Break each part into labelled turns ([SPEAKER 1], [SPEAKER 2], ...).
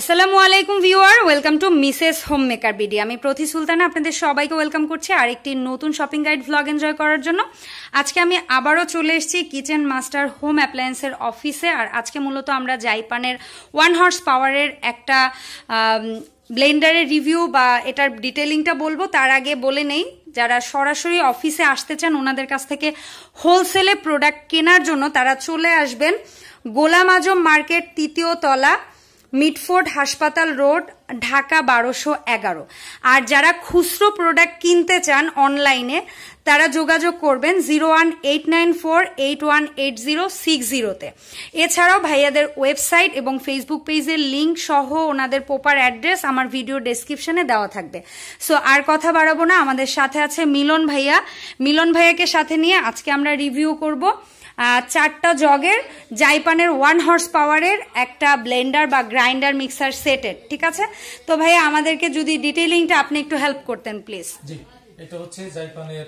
[SPEAKER 1] আসসালামু আলাইকুম viewer welcome to Mrs home maker BD আমি প্রতি সুলতানা আপনাদের সবাইকে ওয়েলকাম করছি আর একটি নতুন শপিং গাইড ভ্লগ এনজয় করার জন্য আজকে আমি আবারও চলে এসেছি কিচেন মাস্টার হোম অ্যাপ্লায়েন্সের অফিসে আর আজকে মূলত আমরা জাইপানের ওয়ান হর্স পাওয়ারের একটা ব্লেন্ডারের রিভিউ বা এটার ডিটেলিংটা বলবো তার আগে বলে নেই যারা সরাসরি অফিসে আসতে চান ওনাদের কাছ থেকে হোলসেলে প্রোডাক্ট কেনার জন্য তারা চলে আসবেন গোলাম আজম মার্কেট তৃতীয় তলা মিটফোর্ড হাসপাতাল রোড ঢাকা বারোশো এগারো আর যারা খুচরো প্রোডাক্ট কিনতে চান অনলাইনে তারা যোগাযোগ করবেন zero one eight nine four eight one eight zero six জিরোতে এছাড়াও ভাইয়াদের ওয়েবসাইট এবং ফেসবুক পেজের লিঙ্ক সহ ওনাদের প্রপার অ্যাড্রেস আমার ভিডিও ডেসক্রিপশনে দেওয়া থাকবে সো আর কথা বাড়াবো না আমাদের সাথে আছে মিলন ভাইয়া মিলন ভাইয়াকে সাথে নিয়ে আজকে আমরা রিভিউ করবো চারটা জগের জাইপানের ওয়ান হর্স পাওয়ারের একটা ব্লেন্ডার বা গ্রাইন্ডার মিক্সার সেটের ঠিক আছে তো ভাইয়া আমাদেরকে যদি ডিটেলিংটা আপনি একটু হেল্প করতেন প্লিজ জি
[SPEAKER 2] এটা হচ্ছে জাইপানের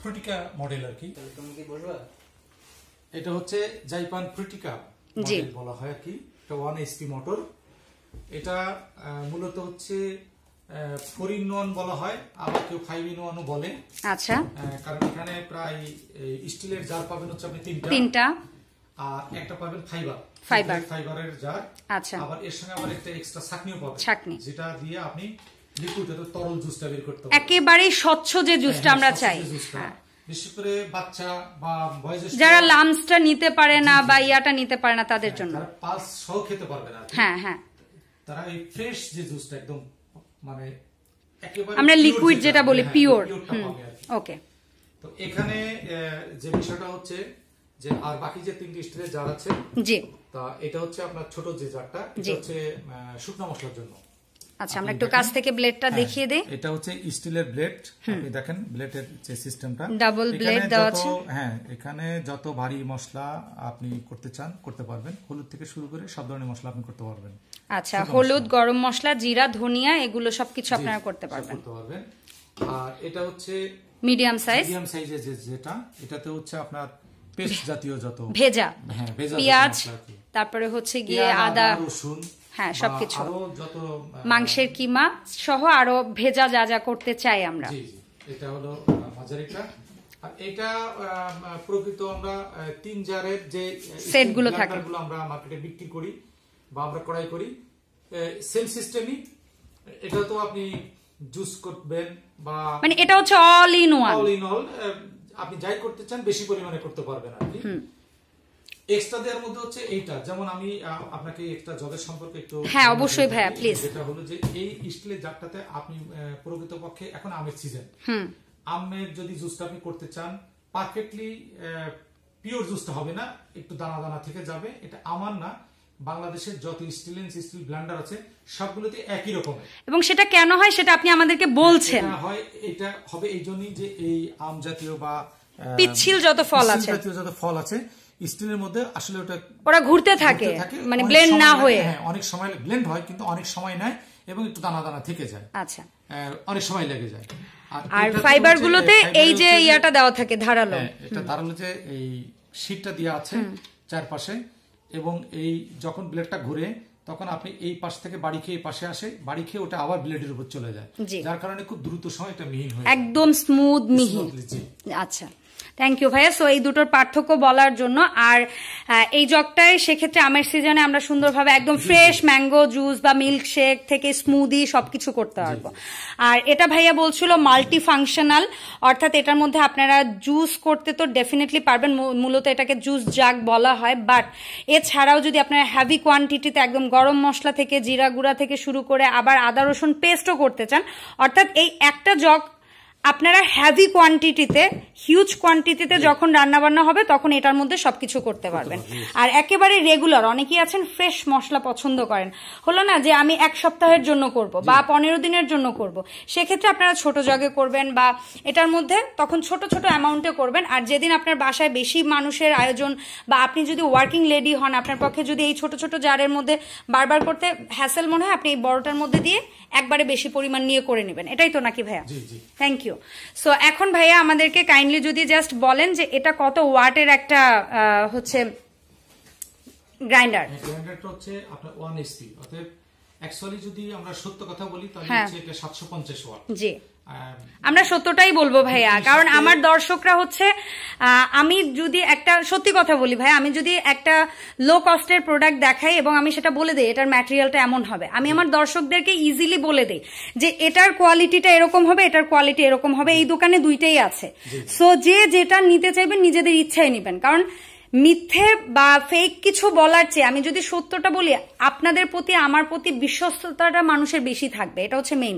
[SPEAKER 2] ফ্রুটিকা মডেল আর কি তুমি কি বলবা এটা হচ্ছে জাইপান ফ্রুটিকা মডেল বলা হয় আর কি এটা ওয়ান এইচপি মোটর এটা মূলত হচ্ছে ফোর ওয়ান বলা হয় আবার কেউ ফাইভ ইন বলে আচ্ছা কারণ এখানে প্রায় স্টিলের জার পাবেন হচ্ছে আপনি তিনটা তিনটা আর একটা পাবেন ফাইবার ফাইবার ফাইবারের জার আচ্ছা আবার এর সঙ্গে আবার একটা এক্সট্রা ছাকনিও পাবেন ছাকনি যেটা দিয়ে আপনি লিকুইড তরল জুসটা বের করতে পারবেন একেবারে
[SPEAKER 1] স্বচ্ছ যে জুসটা হ্যাঁ, হ্যাঁ, আমরা চাই হ্যাঁ। বিশেষ করে
[SPEAKER 2] বাচ্চা বা বয়সের যারা
[SPEAKER 1] লামসটা নিতে পারে না বা ইয়াটা নিতে পারে না তাদের জন্য পালস
[SPEAKER 2] সহ খেতে পারবে না হ্যাঁ হ্যাঁ তারা এই ফ্রেশ যে জুসটা একদম মানে
[SPEAKER 1] আমরা লিকুইড যেটা বলি পিওর হ্যাঁ, ওকে
[SPEAKER 2] তো এখানে যে বিষয়টা হচ্ছে যে আর বাকি যে তিনটি স্টিলের জার আছে জি তা এটা হচ্ছে আপনার ছোট যে জারটা এটা হচ্ছে শুকনো মশলার জন্য
[SPEAKER 1] আচ্ছা আমরা একটু কাছ থেকে ব্লেডটা হ্যাঁ, দেখিয়ে দেই
[SPEAKER 2] এটা হচ্ছে স্টিলের ব্লেড আপনি দেখেন ব্লেডের যে সিস্টেমটা ডাবল ব্লেড দেওয়া আছে হ্যাঁ এখানে যত ভারী মশলা আপনি করতে চান করতে পারবেন হলুদ থেকে শুরু করে সব ধরনের মশলা আপনি করতে পারবেন
[SPEAKER 1] আচ্ছা হলুদ গরম মশলা জিরা ধনিয়া এগুলো সবকিছু আপনারা করতে পারবেন
[SPEAKER 2] আর এটা হচ্ছে
[SPEAKER 1] মিডিয়াম সাইজ মিডিয়াম
[SPEAKER 2] সাইজের যেটা এটাতে হচ্ছে আপনার পেস্ট জাতীয় যত ভেজা হ্যাঁ ভেজা পেঁয়াজ
[SPEAKER 1] তারপরে হচ্ছে গিয়ে আদা রসুন হ্যাঁ সবকিছু যত মাংসের কিমা সহ আরো ভেজা যা যা করতে চাই আমরা
[SPEAKER 2] এটা হলো মাঝারিটা আর এটা প্রকৃত আমরা তিন জারের যে সেটগুলো থাকে আমরা মার্কেটে বিক্রি করি বা আমরা কড়াই করি সেম সিস্টেমই এটা তো আপনি জুস করবেন বা মানে এটা হচ্ছে all in one all in all আপনি যাই করতে চান বেশি পরিমাণে করতে পারবেন আপনি এক্সট্রা দেওয়ার মধ্যে হচ্ছে এইটা যেমন আমি আপনাকে একটা জগের সম্পর্কে একটু হ্যাঁ অবশ্যই ভাই প্লিজ যেটা হলো যে এই স্টিলের জারটাতে আপনি প্রকৃত পক্ষে এখন আমের সিজন আমের যদি জুসটা আপনি করতে চান পারফেক্টলি পিওর জুসটা হবে না একটু দানা দানা থেকে যাবে এটা আমার না বাংলাদেশের যত স্টিলেন্স স্টিল ব্লান্ডার আছে সবগুলোতে একই রকম
[SPEAKER 1] এবং সেটা কেন হয় সেটা আপনি আমাদেরকে বলছেন
[SPEAKER 2] হয় এটা হবে এই জন্যই যে এই আম জাতীয় বা পিচ্ছিল যত ফল আছে জাতীয় যত ফল আছে স্টিলের মধ্যে আসলে ওটা
[SPEAKER 1] ওরা ঘুরতে থাকে মানে ব্লেন্ড না হয়ে হ্যাঁ,
[SPEAKER 2] অনেক সময় ব্লেন্ড হয় কিন্তু অনেক সময় নেয় এবং একটু দানা দানা থেকে যায় আচ্ছা অনেক সময় লেগে যায় আর ফাইবার গুলোতে এই যে ইয়াটা
[SPEAKER 1] দেওয়া থাকে ধারালো হ্যাঁ, এটা
[SPEAKER 2] ধারালো যে এই শীতটা দেওয়া আছে চারপাশে এবং এই যখন ব্লেডটা ঘুরে তখন আপনি এই পাশ থেকে বাড়ি খেয়ে পাশে আসে বাড়ি খেয়ে ওটা আবার ব্লেডের উপর চলে যায় যার কারণে খুব দ্রুত সময় এটা মিহিন হয় একদম
[SPEAKER 1] স্মুথ মিহিন আচ্ছা থ্যাংক ইউ ভাইয়া সো এই দুটোর পার্থক্য বলার জন্য আর এই জগটায় সেক্ষেত্রে আমের সিজনে আমরা সুন্দরভাবে একদম ফ্রেশ ম্যাঙ্গো জুস বা মিল্ক শেক থেকে স্মুদি সবকিছু করতে পারবো আর এটা ভাইয়া বলছিল মাল্টি ফাংশনাল অর্থাৎ এটার মধ্যে আপনারা জুস করতে তো ডেফিনেটলি পারবেন মূলত এটাকে জুস জাগ বলা হয় বাট এছাড়াও যদি আপনারা হ্যাভি কোয়ান্টিটিতে একদম গরম মশলা থেকে জিরা গুঁড়া থেকে শুরু করে আবার আদা রসুন পেস্টও করতে চান অর্থাৎ এই একটা জগ আপনারা হ্যাভি কোয়ান্টিটিতে হিউজ কোয়ান্টিটিতে যখন রান্নাবান্না হবে তখন এটার মধ্যে সবকিছু করতে পারবেন আর একেবারে রেগুলার অনেকেই আছেন ফ্রেশ মশলা পছন্দ করেন হলো না যে আমি এক সপ্তাহের জন্য করব বা পনেরো দিনের জন্য করব সেক্ষেত্রে আপনারা ছোট জগে করবেন বা এটার মধ্যে তখন ছোট ছোট অ্যামাউন্টে করবেন আর যেদিন আপনার বাসায় বেশি মানুষের আয়োজন বা আপনি যদি ওয়ার্কিং লেডি হন আপনার পক্ষে যদি এই ছোট ছোট জারের মধ্যে বারবার করতে হ্যাসেল মনে হয় আপনি এই বড়টার মধ্যে দিয়ে একবারে বেশি পরিমাণ নিয়ে করে নেবেন এটাই তো নাকি ভাইয়া থ্যাংক ইউ ভিডিও সো এখন ভাইয়া আমাদেরকে কাইন্ডলি যদি জাস্ট বলেন যে এটা কত ওয়াটের একটা হচ্ছে গ্রাইন্ডার হ্যাঁ, গ্রাইন্ডারটা হচ্ছে
[SPEAKER 2] আপনার 1 এসপি অতএব অ্যাকচুয়ালি যদি আমরা সত্য কথা বলি তাহলে হ্যাঁ। হচ্ছে এটা 750
[SPEAKER 1] ওয়াট জি Um, আমরা সত্যটাই বলবো ভাইয়া কারণ আমার দর্শকরা হচ্ছে আমি যদি একটা সত্যি কথা বলি ভাই আমি যদি একটা লো কস্টের প্রোডাক্ট দেখাই এবং আমি সেটা বলে দিই এটার ম্যাটেরিয়ালটা এমন হবে আমি আমার দর্শকদেরকে ইজিলি বলে দিই যে এটার কোয়ালিটিটা এরকম হবে এটার কোয়ালিটি এরকম হবে এই দোকানে দুইটাই আছে সো যে যেটা নিতে চাইবেন নিজেদের ইচ্ছায় নেবেন কারণ মিথ্যে বা ফেক কিছু বলার চেয়ে আমি যদি সত্যটা বলি আপনাদের প্রতি আমার প্রতি বিশ্বস্ততাটা মানুষের বেশি থাকবে এটা হচ্ছে মেইন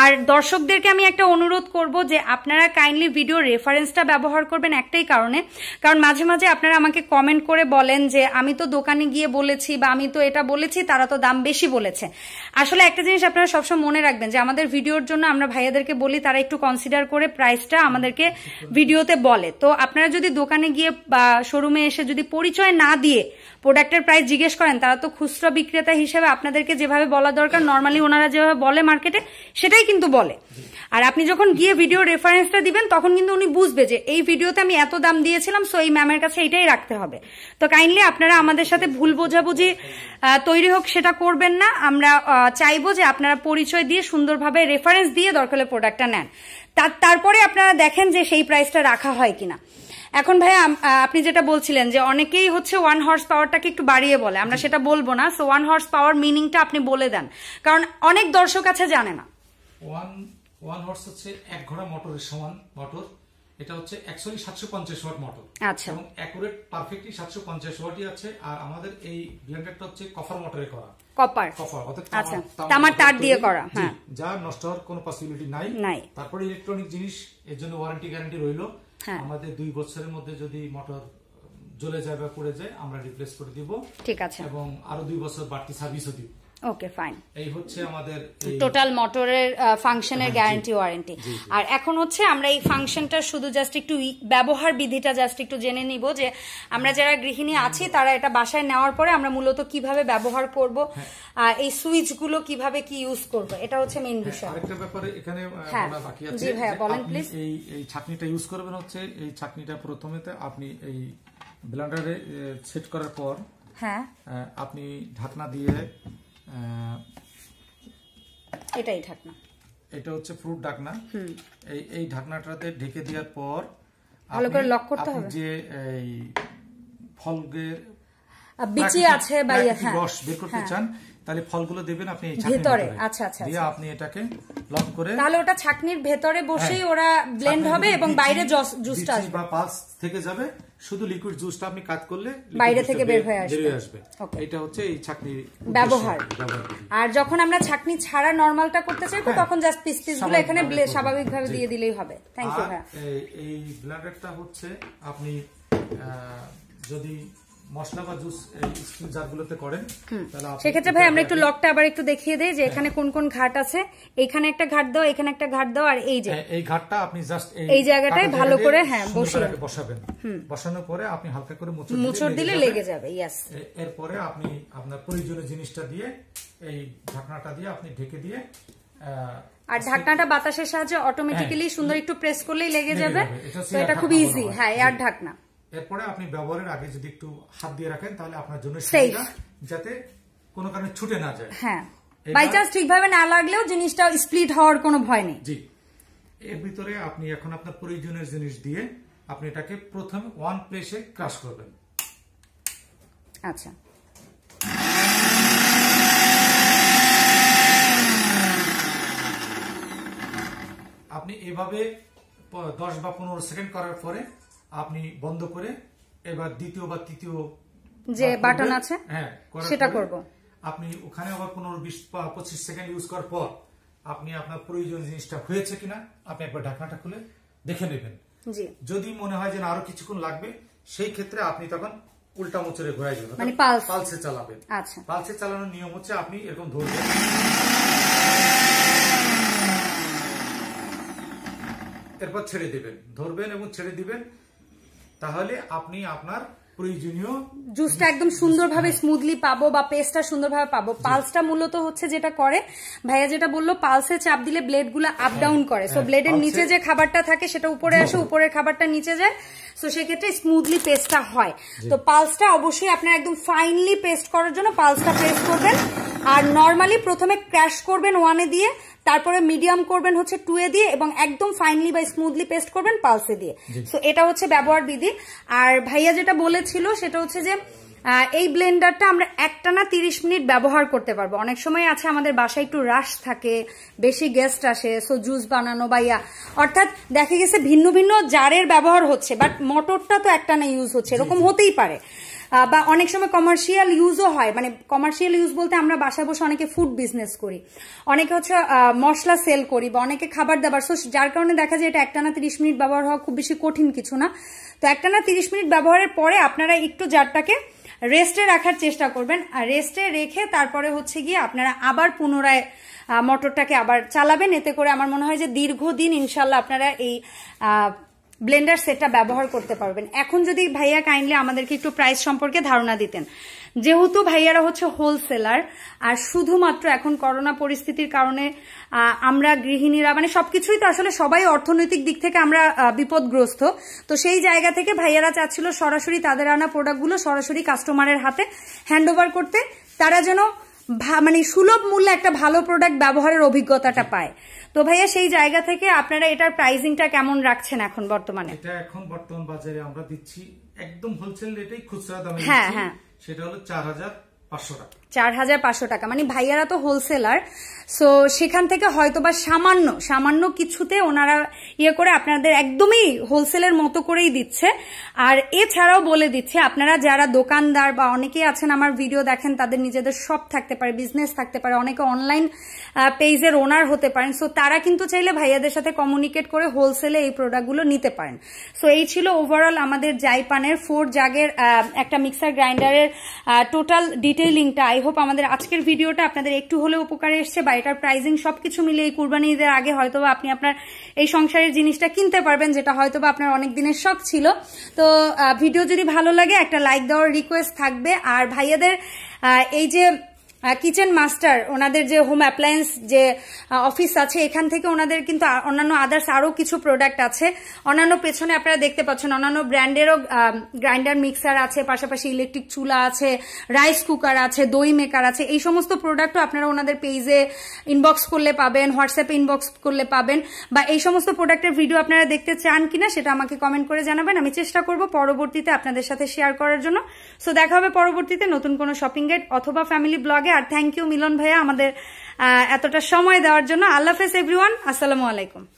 [SPEAKER 1] আর দর্শকদেরকে আমি একটা অনুরোধ করব যে আপনারা কাইন্ডলি ভিডিও রেফারেন্সটা ব্যবহার করবেন একটাই কারণে কারণ মাঝে মাঝে আপনারা আমাকে কমেন্ট করে বলেন যে আমি তো দোকানে গিয়ে বলেছি বা আমি তো এটা বলেছি তারা তো দাম বেশি বলেছে আসলে একটা জিনিস আপনারা সবসময় মনে রাখবেন যে আমাদের ভিডিওর জন্য আমরা ভাইয়াদেরকে বলি তারা একটু কনসিডার করে প্রাইসটা আমাদেরকে ভিডিওতে বলে তো আপনারা যদি দোকানে গিয়ে বা শোরুমে এসে যদি পরিচয় না দিয়ে প্রোডাক্টের প্রাইস জিজ্ঞেস করেন তারা তো খুচরা বিক্রেতা হিসেবে আপনাদেরকে যেভাবে বলা দরকার নর্মালি ওনারা যেভাবে বলে মার্কেটে সেটাই কিন্তু বলে আর আপনি যখন গিয়ে ভিডিও রেফারেন্সটা দিবেন তখন কিন্তু উনি বুঝবে যে এই ভিডিওতে আমি এত দাম দিয়েছিলাম সো এই ম্যামের কাছে এটাই রাখতে হবে তো কাইন্ডলি আপনারা আমাদের সাথে ভুল বোঝাবুঝি তৈরি হোক সেটা করবেন না আমরা চাইবো যে আপনারা পরিচয় দিয়ে সুন্দরভাবে রেফারেন্স দিয়ে হলে প্রোডাক্টটা নেন তারপরে আপনারা দেখেন যে সেই প্রাইসটা রাখা হয় কিনা এখন ভাই আপনি যেটা বলছিলেন যে অনেকেই হচ্ছে ওয়ান হর্স পাওয়ারটাকে একটু বাড়িয়ে বলে আমরা সেটা বলবো না সো ওয়ান হর্স পাওয়ার মিনিংটা আপনি বলে দেন কারণ অনেক দর্শক আছে জানে না
[SPEAKER 2] ওয়ান ওয়ান হর্স হচ্ছে এক ঘোড়া মোটরের সমান মোটর এটা হচ্ছে অ্যাকচুয়ালি সাতশো পঞ্চাশ ওয়াট মোটর আচ্ছা এবং অ্যাকুরেট পারফেক্টলি সাতশো পঞ্চাশ ওয়াটই আছে আর আমাদের এই ব্লেন্ডারটা হচ্ছে কফার মোটরে করা কপার কপার আচ্ছা তামার তার দিয়ে করা হ্যাঁ যা নষ্ট হওয়ার কোনো পসিবিলিটি নাই নাই তারপরে ইলেকট্রনিক জিনিস এর জন্য ওয়ারেন্টি গ্যারান্টি রইলো হ্যাঁ। আমাদের দুই বছরের মধ্যে যদি মোটর জ্বলে যায় বা পড়ে যায় আমরা রিপ্লেস করে দিব ঠিক আছে এবং আরো দুই বছর বাড়তি সার্ভিসও দিব ওকে ফাইন এই হচ্ছে আমাদের টোটাল
[SPEAKER 1] মোটরের ফাংশনের গ্যারান্টি ওয়ারেন্টি আর এখন হচ্ছে আমরা এই ফাংশনটা শুধু জাস্ট একটু ব্যবহার বিধিটা জাস্ট একটু জেনে নিব যে আমরা যারা গৃহিণী আছি তারা এটা বাসায় নেওয়ার পরে আমরা মূলত কিভাবে ব্যবহার করব হ্যাঁ। এই সুইচগুলো কিভাবে কি ইউজ করব এটা হচ্ছে মেইন হ্যাঁ, বিষয় আরেকটা ব্যাপারে এখানে হ্যাঁ। বাকি আছে জি বলেন প্লিজ
[SPEAKER 2] এই এই ছাকনিটা ইউজ করবেন হচ্ছে এই ছাকনিটা প্রথমেতে আপনি এই ব্লেন্ডারে সেট করার পর হ্যাঁ আপনি ঢাকনা দিয়ে এটাই ঢাকনা এটা হচ্ছে ফ্রুট ঢাকনা এই এই ঢাকনাটাতে ঢেকে দেওয়ার পর ভালো করে লক করতে হবে যে এই ফলের
[SPEAKER 1] বিচি আছে বা হ্যাঁ, রস বের করতে হ্যাঁ। চান
[SPEAKER 2] তাহলে ফলগুলো দেবেন আপনি আচ্ছা আচ্ছা দিয়ে আচ্ছা। আপনি এটাকে লক করে
[SPEAKER 1] তাহলে ওটা ছাকনির ভেতরে হ্যাঁ, বসেই ওরা ব্লেন্ড হবে এবং বাইরে জুসটা আসবে বা পাস
[SPEAKER 2] থেকে যাবে শুধু লিকুইড জুসটা আপনি কাট করলে বাইরে থেকে বের হয়ে আসবে এটা হচ্ছে এই ছাকনি ব্যবহার
[SPEAKER 1] আর যখন আমরা ছাকনি ছাড়া নরমালটা করতে চাই তখন জাস্ট পিস পিস গুলো এখানে স্বাভাবিকভাবে দিয়ে দিলেই হবে থ্যাংক ইউ
[SPEAKER 2] এই হচ্ছে আপনি যদি মশলা বা জুস জারগুলোতে করেন সেক্ষেত্রে ভাই আমরা একটু
[SPEAKER 1] লকটা আবার একটু দেখিয়ে দেই যে হ্যাঁ। এখানে কোন কোন ঘাট আছে এইখানে একটা ঘাট দাও এখানে একটা ঘাট দাও আর এই যে হ্যাঁ,
[SPEAKER 2] এই ঘাটটা আপনি জাস্ট এই জায়গাটায় ভালো করে হ্যাঁ বসিয়ে বসাবেন বসানোর পরে আপনি হালকা করে মুচড় মুচড় দিলে লেগে যাবে এরপরে আপনি আপনার প্রয়োজনীয় জিনিসটা দিয়ে এই ঢাকনাটা দিয়ে আপনি ঢেকে দিয়ে আর ঢাকনাটা
[SPEAKER 1] বাতাসের সাহায্যে অটোমেটিক্যালি সুন্দর একটু প্রেস করলেই লেগে যাবে এটা খুব ইজি হ্যাঁ আর ঢাকনা
[SPEAKER 2] এরপরে আপনি ব্যবহারের আগে যদি একটু হাত দিয়ে রাখেন তাহলে আপনার জন্য যাতে কোনো কারণে ছুটে না যায় হ্যাঁ বাই চান্স
[SPEAKER 1] ঠিকভাবে না লাগলেও জিনিসটা স্প্লিট হওয়ার কোনো ভয় নেই
[SPEAKER 2] জি এর ভিতরে আপনি এখন আপনার প্রয়োজনের জিনিস দিয়ে আপনি এটাকে প্রথম ওয়ান প্লেসে ক্রাশ করবেন আচ্ছা আপনি এভাবে দশ বা পনেরো সেকেন্ড করার পরে আপনি বন্ধ করে এবার দ্বিতীয় বা তৃতীয় যে বাটন আছে হ্যাঁ সেটা করব আপনি ওখানে আবার পনেরো বিশ বা পঁচিশ সেকেন্ড ইউজ করার পর আপনি আপনার প্রয়োজন জিনিসটা হয়েছে কিনা আপনি একবার ঢাকনাটা খুলে দেখে নেবেন যদি মনে হয় যে আরো কিছুক্ষণ লাগবে সেই ক্ষেত্রে আপনি তখন উল্টা মোচরে ঘোরাই যাবেন পালসে মানে চালাবেন আচ্ছা পালসে চালানোর নিয়ম হচ্ছে আপনি এরকম ধরবেন এরপর ছেড়ে দিবেন ধরবেন এবং ছেড়ে দিবেন তাহলে আপনি আপনার
[SPEAKER 1] জুসটা একদম হ্যাঁ। সুন্দরভাবে পাবো বা পেস্টটা সুন্দরভাবে পাবো পালসটা মূলত হচ্ছে যেটা করে ভাইয়া যেটা বললো পালসে চাপ দিলে ব্লেডগুলো আপ ডাউন করে সো ব্লেডের হ্যাঁ, নিচে যে খাবারটা থাকে সেটা উপরে আসে উপরের খাবারটা নিচে যায় সো সেক্ষেত্রে স্মুথলি পেস্টটা হয় তো পালসটা অবশ্যই আপনার একদম ফাইনলি পেস্ট করার জন্য পালসটা পেস্ট করবেন আর নর্মালি প্রথমে ক্র্যাশ করবেন ওয়ানে দিয়ে তারপরে মিডিয়াম করবেন হচ্ছে টু এ দিয়ে এবং একদম ফাইনলি বা স্মুথলি পেস্ট করবেন পালসে দিয়ে সো এটা হচ্ছে ব্যবহার বিধি আর ভাইয়া যেটা বলেছিল সেটা হচ্ছে যে এই ব্লেন্ডারটা আমরা একটানা তিরিশ মিনিট ব্যবহার করতে পারবো অনেক সময় আছে আমাদের বাসায় একটু রাশ থাকে বেশি গেস্ট আসে সো জুস বানানো বা ইয়া অর্থাৎ দেখা গেছে ভিন্ন ভিন্ন জারের ব্যবহার হচ্ছে বাট মটরটা তো একটানা ইউজ হচ্ছে এরকম হতেই পারে বা অনেক সময় কমার্শিয়াল ইউজও হয় মানে কমার্শিয়াল ইউজ বলতে আমরা বাসায় বসে অনেকে ফুড বিজনেস করি অনেকে হচ্ছে মশলা সেল করি বা অনেকে খাবার দাবার সো যার কারণে দেখা যায় এটা একটানা তিরিশ মিনিট ব্যবহার হওয়া খুব বেশি কঠিন কিছু না তো একটানা তিরিশ মিনিট ব্যবহারের পরে আপনারা একটু জারটাকে রেস্টে রাখার চেষ্টা করবেন আর রেস্টে রেখে তারপরে হচ্ছে গিয়ে আপনারা আবার পুনরায় মটরটাকে আবার চালাবেন এতে করে আমার মনে হয় যে দীর্ঘদিন ইনশাল্লাহ আপনারা এই ব্লেন্ডার সেটটা ব্যবহার করতে পারবেন এখন যদি ভাইয়া কাইন্ডলি আমাদেরকে একটু প্রাইস সম্পর্কে ধারণা দিতেন যেহেতু ভাইয়ারা হচ্ছে হোলসেলার আর শুধুমাত্র এখন করোনা পরিস্থিতির কারণে আমরা গৃহিণীরা মানে সবকিছুই তো আসলে সবাই অর্থনৈতিক দিক থেকে আমরা বিপদগ্রস্ত তো সেই জায়গা থেকে ভাইয়ারা চাচ্ছিল সরাসরি তাদের আনা প্রোডাক্টগুলো সরাসরি কাস্টমারের হাতে হ্যান্ডওভার করতে তারা যেন মানে সুলভ মূল্যে একটা ভালো প্রোডাক্ট ব্যবহারের অভিজ্ঞতাটা পায় তো ভাইয়া সেই জায়গা থেকে আপনারা এটার প্রাইসিংটা কেমন রাখছেন এখন বর্তমানে এটা
[SPEAKER 2] এখন বর্তমান বাজারে আমরা দিচ্ছি একদম হোলসেল রেটেই খুচরা দামে হ্যাঁ হ্যাঁ সেটা হলো চার হাজার পাঁচশো টাকা
[SPEAKER 1] চার হাজার পাঁচশো টাকা মানে ভাইয়ারা তো হোলসেলার সো সেখান থেকে হয়তো বা সামান্য সামান্য কিছুতে ওনারা ইয়ে করে আপনাদের একদমই হোলসেলের মতো করেই দিচ্ছে আর এছাড়াও বলে দিচ্ছে আপনারা যারা দোকানদার বা অনেকেই আছেন আমার ভিডিও দেখেন তাদের নিজেদের শপ থাকতে পারে বিজনেস থাকতে পারে অনেকে অনলাইন পেজের ওনার হতে পারেন সো তারা কিন্তু চাইলে ভাইয়াদের সাথে কমিউনিকেট করে হোলসেলে এই প্রোডাক্টগুলো নিতে পারেন সো এই ছিল ওভারঅল আমাদের জাইপানের ফোর জাগের একটা মিক্সার গ্রাইন্ডারের টোটাল ডিটেইলিংটা আই হোপ আমাদের আজকের ভিডিওটা আপনাদের একটু হলেও উপকারে এসছে বা এটার প্রাইজিং সবকিছু মিলে এই কুরবানি ঈদের আগে হয়তো আপনি আপনার এই সংসারের জিনিসটা কিনতে পারবেন যেটা হয়তো বা আপনার অনেক দিনের শখ ছিল তো ভিডিও যদি ভালো লাগে একটা লাইক দেওয়ার রিকোয়েস্ট থাকবে আর ভাইয়াদের এই যে কিচেন মাস্টার ওনাদের যে হোম অ্যাপ্লায়েন্স যে অফিস আছে এখান থেকে ওনাদের কিন্তু অন্যান্য আদার্স আরও কিছু প্রোডাক্ট আছে অন্যান্য পেছনে আপনারা দেখতে পাচ্ছেন অন্যান্য ব্র্যান্ডেরও গ্রাইন্ডার মিক্সার আছে পাশাপাশি ইলেকট্রিক চুলা আছে রাইস কুকার আছে দই মেকার আছে এই সমস্ত প্রোডাক্টও আপনারা ওনাদের পেজে ইনবক্স করলে পাবেন হোয়াটসঅ্যাপে ইনবক্স করলে পাবেন বা এই সমস্ত প্রোডাক্টের ভিডিও আপনারা দেখতে চান কিনা সেটা আমাকে কমেন্ট করে জানাবেন আমি চেষ্টা করব পরবর্তীতে আপনাদের সাথে শেয়ার করার জন্য সো দেখা হবে পরবর্তীতে নতুন কোনো শপিং গাইড অথবা ফ্যামিলি ব্লগে আর থ্যাংক ইউ মিলন ভাইয়া আমাদের এতটা সময় দেওয়ার জন্য আল্লাহ হাফেজ এভরিওয়ান আসসালামু আলাইকুম